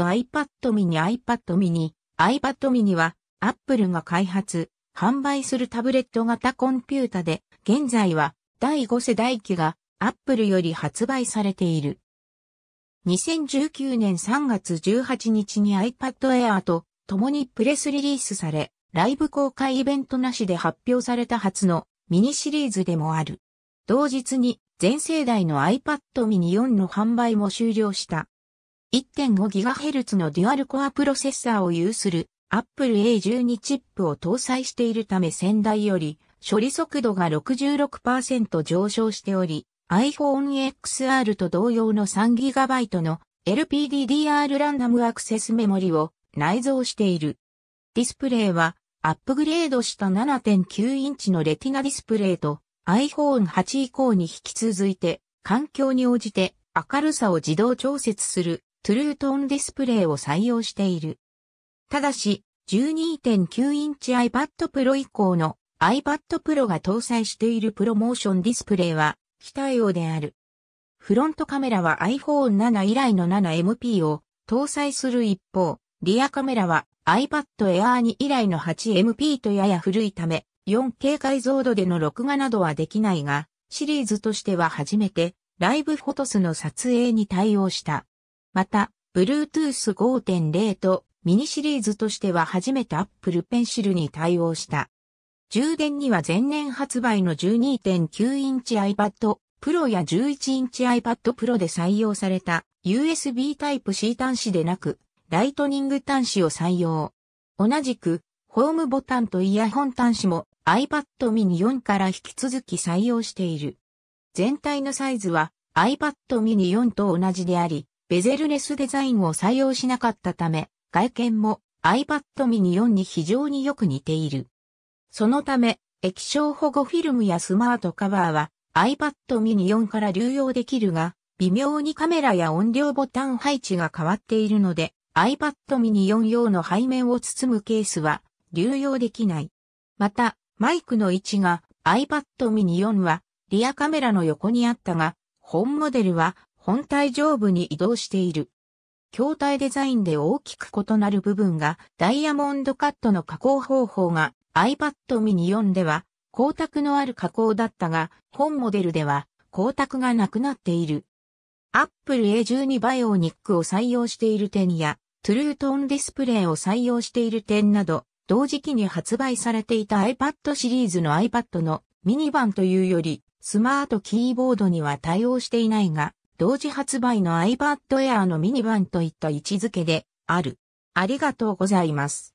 iPad mini iPad mini iPad mini は Apple が開発、販売するタブレット型コンピュータで、現在は第5世代機が Apple より発売されている。2019年3月18日に iPad Air と共にプレスリリースされ、ライブ公開イベントなしで発表された初のミニシリーズでもある。同日に全世代の iPad mini 4の販売も終了した。1.5GHz のデュアルコアプロセッサーを有する Apple A12 チップを搭載しているため先代より処理速度が66%上昇しており、iPhone XR と同様の 3GB の LPDDR ランダムアクセスメモリを内蔵している。ディスプレイはアップグレードした7.9インチのレティナディスプレイと iPhone 8以降に引き続いて環境に応じて明るさを自動調節するトゥルートーンディスプレイを採用している。ただし、12.9インチ iPad Pro 以降の iPad Pro が搭載しているプロモーションディスプレイは非対応である。フロントカメラは iPhone7 以来の 7MP を搭載する一方、リアカメラは iPad Air 2以来の 8MP とやや古いため、4K 解像度での録画などはできないが、シリーズとしては初めて、ライブフォトスの撮影に対応した。また、Bluetooth 5.0とミニシリーズとしては初めて Apple Pencil に対応した。充電には前年発売の12.9インチ iPad Pro や11インチ iPad Pro で採用された USB Type-C 端子でなく、ライトニング端子を採用。同じく、ホームボタンとイヤホン端子も iPad mini 4から引き続き採用している。全体のサイズは iPad mini 4と同じであり、ベゼルレスデザインを採用しなかったため、外見も iPad mini 4に非常によく似ている。そのため、液晶保護フィルムやスマートカバーは iPad mini 4から流用できるが、微妙にカメラや音量ボタン配置が変わっているので、iPad mini 4用の背面を包むケースは流用できない。また、マイクの位置が iPad mini 4はリアカメラの横にあったが、本モデルは本体上部に移動している。筐体デザインで大きく異なる部分がダイヤモンドカットの加工方法が iPad mini 4では光沢のある加工だったが本モデルでは光沢がなくなっている。Apple A12 バイオニックを採用している点やトゥルートーンディスプレイを採用している点など同時期に発売されていた iPad シリーズの iPad のミニ版というよりスマートキーボードには対応していないが同時発売の iPad Air のミニ版といった位置づけである。ありがとうございます。